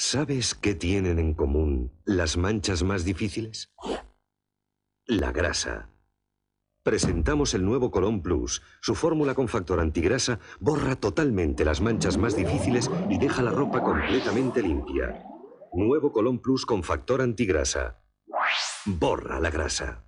¿Sabes qué tienen en común las manchas más difíciles? La grasa. Presentamos el nuevo Colón Plus. Su fórmula con factor antigrasa borra totalmente las manchas más difíciles y deja la ropa completamente limpia. Nuevo Colón Plus con factor antigrasa. Borra la grasa.